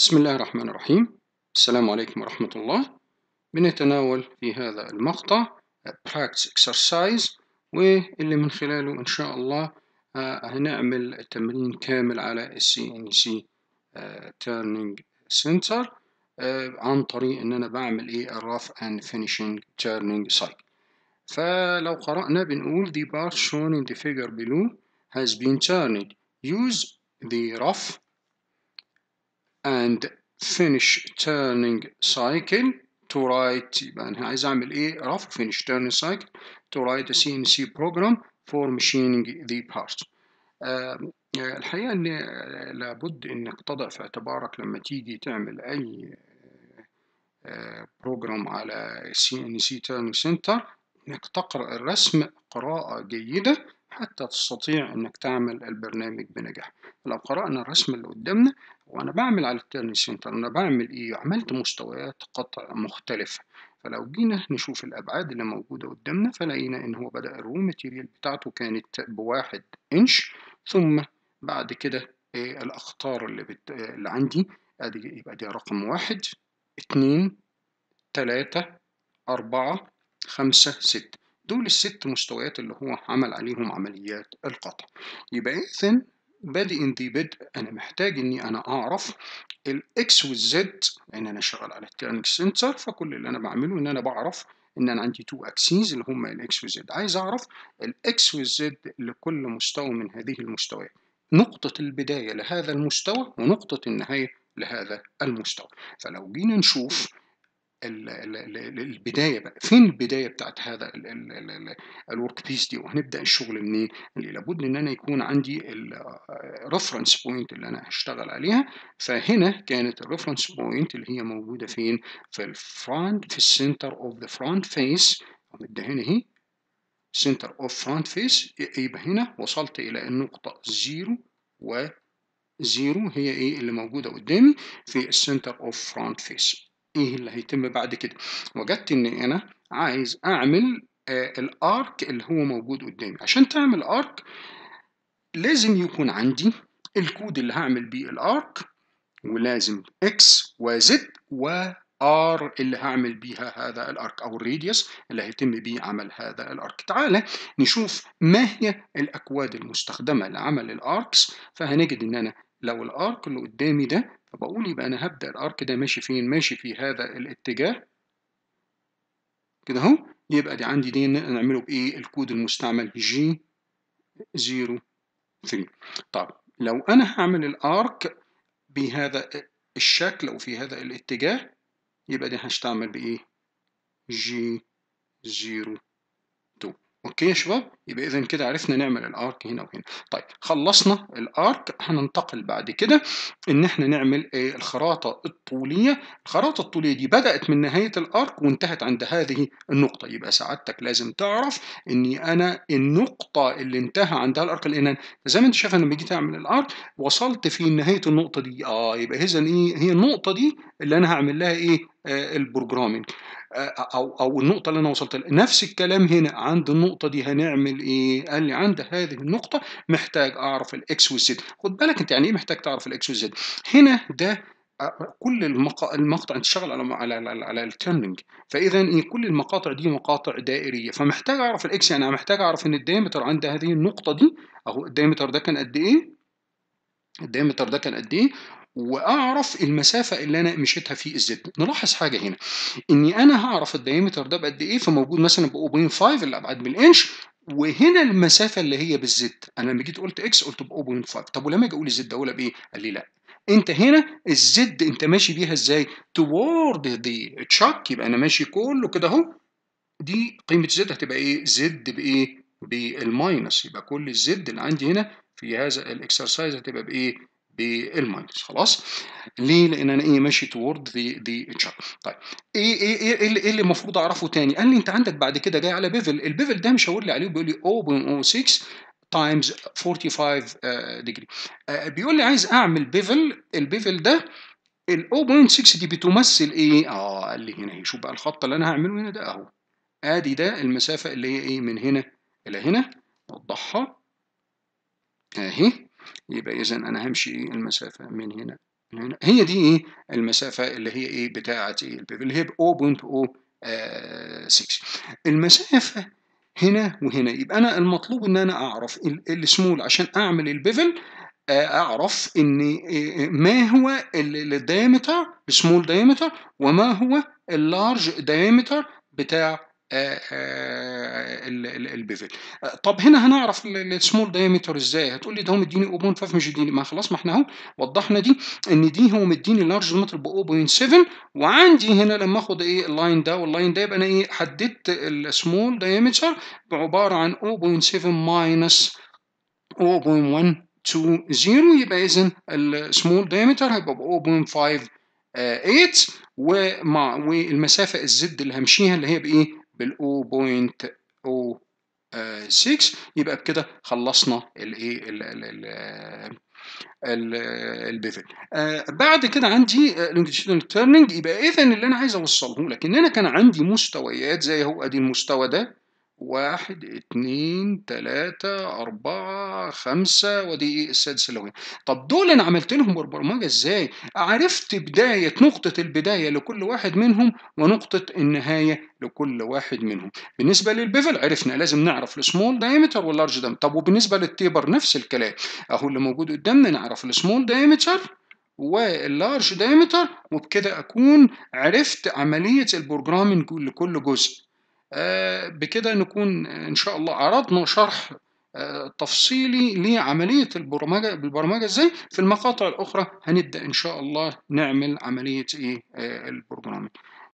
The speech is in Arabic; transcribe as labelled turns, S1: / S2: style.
S1: بسم الله الرحمن الرحيم السلام عليكم ورحمة الله بنتناول في هذا المقطع practice exercise واللي من خلاله إن شاء الله آه، هنعمل تمرين كامل على CNC آه، turning center آه، عن طريق إن أنا بعمل إيه الرف and finishing turning cycle فلو قرأنا بنقول the part shown in the figure below has been turned use the rough and finish turning cycle to write يبقى انا عايز اعمل ايه رفع finish turning cycle to write a CNC program for machining the parts الحقيقة ان آه، لابد انك تضع في اعتبارك لما تيجي تعمل اي بروجرام آه، على سي ان سي سنتر انك تقرأ الرسم قراءة جيدة حتى تستطيع انك تعمل البرنامج بنجاح لو قرأنا الرسم اللي قدامنا وانا بعمل على التيرن سنتر انا بعمل ايه عملت مستويات قطع مختلفة فلو جينا نشوف الابعاد اللي موجودة قدامنا فلقينا ان هو بدأ الرو ماتيريال بتاعته كانت بواحد انش ثم بعد كده إيه الاخطار اللي, بت... اللي عندي ادي يبقى دي رقم واحد اتنين تلاتة أربعة خمسة ستة دول الست مستويات اللي هو عمل عليهم عمليات القطع يبقى إذن بادئ ذي بدء أنا محتاج إني أنا أعرف الإكس والزد لأن أنا شغال على التيرنج سنسر فكل اللي أنا بعمله إن أنا بعرف ان انا عندي تو اكسيز اللي هم الاكس والزد عايز اعرف الاكس والزد لكل مستوى من هذه المستويات نقطة البداية لهذا المستوى ونقطة النهاية لهذا المستوى فلو جينا نشوف البدايه بقى فين البدايه بتاعت هذا الورك بيس دي وهنبدا الشغل منين يعني لابد ان انا يكون عندي الريفرنس بوينت آه، اللي انا هشتغل عليها فهنا كانت الريفرنس بوينت اللي هي موجوده فين في الفرونت في السنتر اوف ذا فرونت فيس هنا اهي سنتر اوف فرونت فيس يبقى هنا وصلت الى النقطه 0 و زيرو هي ايه اللي موجوده قدامي في السنتر اوف فرونت فيس ايه اللي هيتم بعد كده وجدت ان انا عايز اعمل آه الارك اللي هو موجود قدامي عشان تعمل ارك لازم يكون عندي الكود اللي هعمل بيه الارك ولازم اكس وزد و ار اللي هعمل بيها هذا الارك او الراديوس اللي هيتم بيه عمل هذا الارك تعالى نشوف ما هي الاكواد المستخدمه لعمل الاركس فهنجد ان انا لو الارك اللي قدامي ده فبقول يبقى انا هبدا الارك ده ماشي فين ماشي في هذا الاتجاه كده اهو يبقى دي عندي دي نعمله بايه الكود المستعمل جي 03 طب لو انا هعمل الارك بهذا الشكل او في هذا الاتجاه يبقى دي هستعمل بايه جي 03 اوكي يا شباب يبقى اذا كده عرفنا نعمل الارك هنا وهنا طيب خلصنا الارك هننتقل بعد كده ان احنا نعمل آه، الخراطه الطوليه الخراطه الطوليه دي بدات من نهايه الارك وانتهت عند هذه النقطه يبقى سعادتك لازم تعرف اني انا النقطه اللي انتهى عندها الارك لان زي ما انت شايف انا لما جيت اعمل الارك وصلت في نهايه النقطه دي اه يبقى اذا ايه هي النقطه دي اللي انا هعمل لها ايه آه، البروجرامينج آه، او او النقطه اللي انا وصلت لها نفس الكلام هنا عند النقطه دي هنعمل ايه قال لي عند هذه النقطه محتاج اعرف الاكس والزد خد بالك انت يعني ايه محتاج تعرف الاكس والزد هنا ده آه، كل المقطع انت شغال على على على, على الكيرنينج فاذا إيه، كل المقاطع دي مقاطع دائريه فمحتاج اعرف الاكس يعني انا محتاج اعرف ان الدايمتر عند هذه النقطه دي اهو الدايمتر ده كان قد ايه الدايمتر ده كان قد ايه واعرف المسافه اللي انا مشيتها في الزد نلاحظ حاجه هنا اني انا هعرف الدايمتر ده بقد ايه فموجود مثلا ب 0.5 الابعاد بالانش وهنا المسافه اللي هي بالزد انا لما جيت قلت اكس قلت ب 0.5 طب ولما اجي اقول الزد اقولها بايه قال لي لا انت هنا الزد انت ماشي بيها ازاي توورد ذا تشك يبقى انا ماشي كله كده اهو دي قيمه زد هتبقى ايه زد بايه بالماينس يبقى كل الزد اللي عندي هنا في هذا الاكسرسايز هتبقى بايه بالماينس خلاص ليه لان انا ايه ماشي توورد ذا ذا اتش ار طيب ايه ايه إيه،, إيه, ايه, اللي المفروض اعرفه تاني قال لي انت عندك بعد كده جاي على بيفل البيفل ده مشاور لي عليه بيقول لي 0.06 تايمز 45 ديجري بيقول لي عايز اعمل بيفل البيفل ده ال 0.6 دي بتمثل ايه اه قال لي هنا شوف بقى الخط اللي انا هعمله هنا ده اهو ادي ده المسافه اللي هي ايه من هنا الى هنا اوضحها اهي يبقى إذا أنا همشي إيه المسافة من هنا لهنا، هنا هي دي إيه المسافة اللي هي إيه بتاعة إيه البيف اللي هي 0.06 آه، المسافة هنا وهنا يبقى أنا المطلوب إن أنا أعرف السمول عشان أعمل البيفل آه، اعرف ان آه، ما هو الدايمتر سمول دايمتر وما هو اللارج دايمتر بتاع آه، آه، البيفل آه، طب هنا هنعرف السمول دايمتر ازاي هتقول لي ده هو مديني 0.5 مش مديني ما خلاص ما احنا اهو وضحنا دي ان دي هو مديني لارج متر ب 0.7 وعندي هنا لما اخد ايه اللاين ده واللاين ده يبقى انا ايه حددت السمول دايمتر بعباره عن 0.7 ماينس 0.120 يبقى اذا السمول دايمتر هيبقى ب 0.58 والمسافه الزد اللي همشيها اللي هي بايه بال 0.06 يبقى بكده خلصنا الايه البيفل آه، بعد كده عندي لونجيتيودنال آه، تيرنينج يبقى اذا اللي انا عايز اوصله لك ان انا كان عندي مستويات زي هو ادي المستوى ده واحد اتنين تلاتة أربعة خمسة ودي إيه؟ السادسة إيه؟ لوهي طب دول أنا عملت لهم برمجة إزاي؟ عرفت بداية نقطة البداية لكل واحد منهم ونقطة النهاية لكل واحد منهم بالنسبة للبيفل عرفنا لازم نعرف السمول دايمتر واللارج دايمتر طب وبالنسبة للتيبر نفس الكلام أهو اللي موجود قدامنا نعرف السمول دايمتر واللارج دايمتر وبكده أكون عرفت عملية البروجرامينج لكل جزء آه، بكده نكون إن شاء الله عرضنا شرح آه، تفصيلي لعملية البرمجة بالبرمجة ازاي في المقاطع الأخرى هنبدأ إن شاء الله نعمل عملية إيه آه، البروجرامينج